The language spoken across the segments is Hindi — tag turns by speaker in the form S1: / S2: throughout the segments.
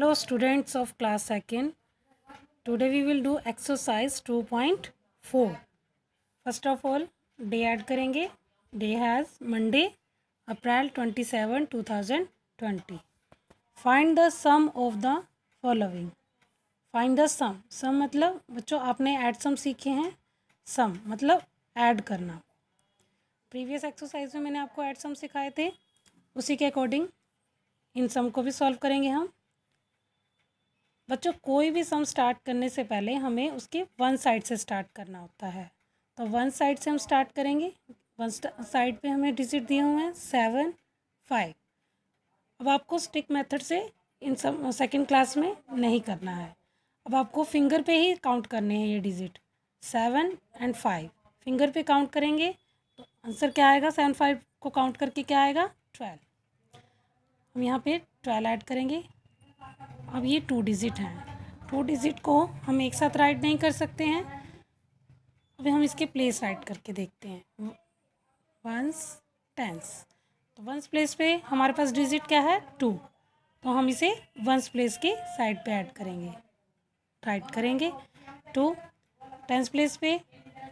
S1: hello students of class second today we will do exercise 2.4 first of all day add करेंगे day has monday april 27 2020 find the sum of the following find the sum sum मतलब बच्चों आपने add sum सीखे हैं sum मतलब add करना previous exercise में मैंने आपको add sum सिखाए थे उसी के अकॉर्डिंग इन सम को भी सॉल्व करेंगे हम बच्चों कोई भी सम स्टार्ट करने से पहले हमें उसके वन साइड से स्टार्ट करना होता है तो वन साइड से हम स्टार्ट करेंगे वन साइड पे हमें डिजिट दिए हुए हैं सेवन फाइव अब आपको स्टिक मेथड से इन सब सेकेंड क्लास में नहीं करना है अब आपको फिंगर पे ही काउंट करने हैं ये digit seven and five finger पे काउंट करेंगे तो आंसर क्या आएगा सेवन फाइव को काउंट करके क्या आएगा ट्वेल्व हम यहाँ पे ट्वेल्व ऐड करेंगे अब ये टू डिजिट हैं टू डिजिट को हम एक साथ राइट नहीं कर सकते हैं अब हम इसके प्लेस राइट करके देखते हैं वंस टेंस तो वंस प्लेस पे हमारे पास डिजिट क्या है टू तो हम इसे वंस प्लेस के साइड पे ऐड करेंगे राइट करेंगे टू टेंस प्लेस पे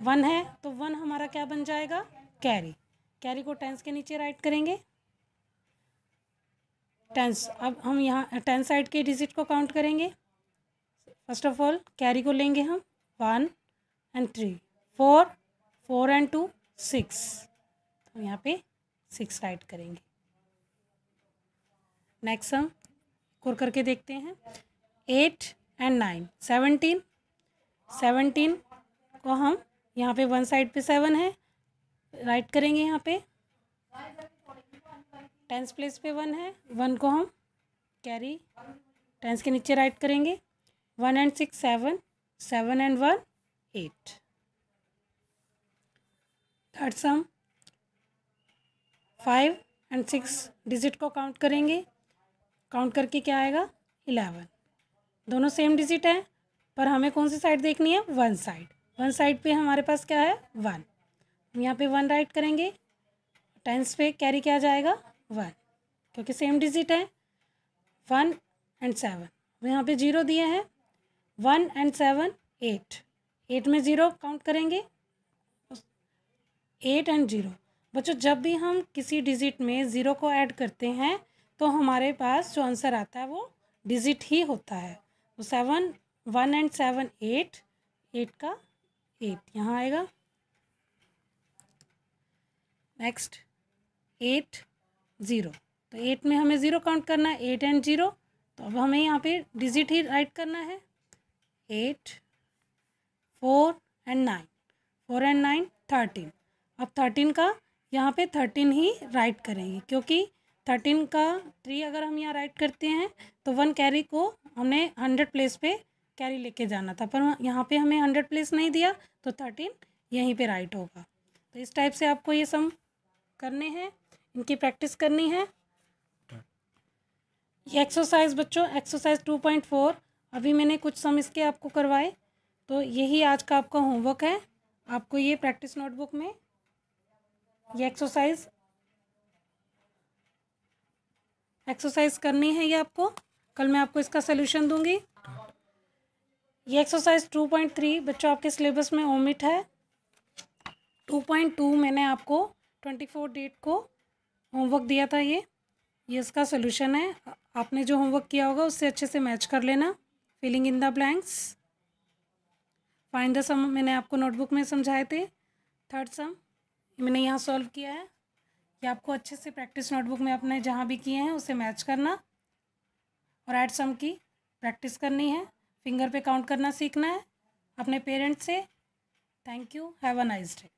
S1: वन है तो वन हमारा क्या बन जाएगा कैरी कैरी को टेंस के नीचे राइट करेंगे टेंस अब हम यहाँ टेन साइड के डिजिट को काउंट करेंगे फर्स्ट ऑफ ऑल कैरी को लेंगे हम one and three four four and two six तो हम यहाँ पे सिक्स राइट करेंगे नेक्स्ट हम कुर करके देखते हैं eight and nine seventeen seventeen को हम यहाँ पे वन साइड पे सेवन है राइट करेंगे यहाँ पे टेंस प्लेस पे वन है वन को हम कैरी टेंस के नीचे राइट करेंगे one and six seven seven and one eight third sum five and six digit को काउंट करेंगे काउंट करके क्या आएगा इलेवन दोनों सेम डिजिट हैं पर हमें कौन सी साइड देखनी है वन साइड वन साइड पे हमारे पास क्या है वन यहाँ पे वन राइट करेंगे टेंस पे कैरी किया जाएगा वन क्योंकि सेम डिजिट है वन एंड सेवन यहाँ पे जीरो दिया है one and seven eight eight में ज़ीरो काउंट करेंगे एट एंड ज़ीरो बच्चों जब भी हम किसी डिजिट में ज़ीरो को ऐड करते हैं तो हमारे पास जो आंसर आता है वो डिजिट ही होता है तो seven one and seven eight eight का एट यहाँ आएगा नेक्स्ट एट ज़ीरो तो एट में हमें ज़ीरो काउंट करना है एट एंड ज़ीरो तो अब हमें यहाँ पे डिजिट ही राइट करना है eight four and nine four and nine thirteen अब थर्टीन का यहाँ पे थर्टीन ही राइट करेंगे क्योंकि थर्टीन का थ्री अगर हम यहाँ राइट करते हैं तो वन कैरी को हमने हंड्रेड प्लेस पे कैरी लेके जाना था पर यहाँ पे हमें हंड्रेड प्लेस नहीं दिया तो थर्टीन यहीं पे राइट होगा तो इस टाइप से आपको ये सम करने हैं इनकी प्रैक्टिस करनी है ये एक्सरसाइज बच्चों एक्सरसाइज टू पॉइंट फोर अभी मैंने कुछ सम इसके आपको करवाए तो यही आज का आपका होमवर्क है आपको ये प्रैक्टिस नोटबुक में ये एक्सरसाइज एक्सरसाइज करनी है ये आपको कल मैं आपको इसका सोल्यूशन दूंगी ये एक्सरसाइज टू पॉइंट थ्री बच्चों आपके सिलेबस में ओमिट है टू पॉइंट टू मैंने आपको ट्वेंटी फोर डेट को होमवर्क दिया था ये ये इसका सोल्यूशन है आपने जो होमवर्क किया होगा उससे अच्छे से मैच कर लेना filling in the blanks find the sum मैंने आपको नोटबुक में समझाए थे थर्ड सम मैंने यहाँ सॉल्व किया है ये आपको अच्छे से प्रैक्टिस नोटबुक में आपने जहाँ भी किए हैं उसे मैच करना और एड सम की प्रैक्टिस करनी है फिंगर पे काउंट करना सीखना है अपने पेरेंट्स से thank you have a nice day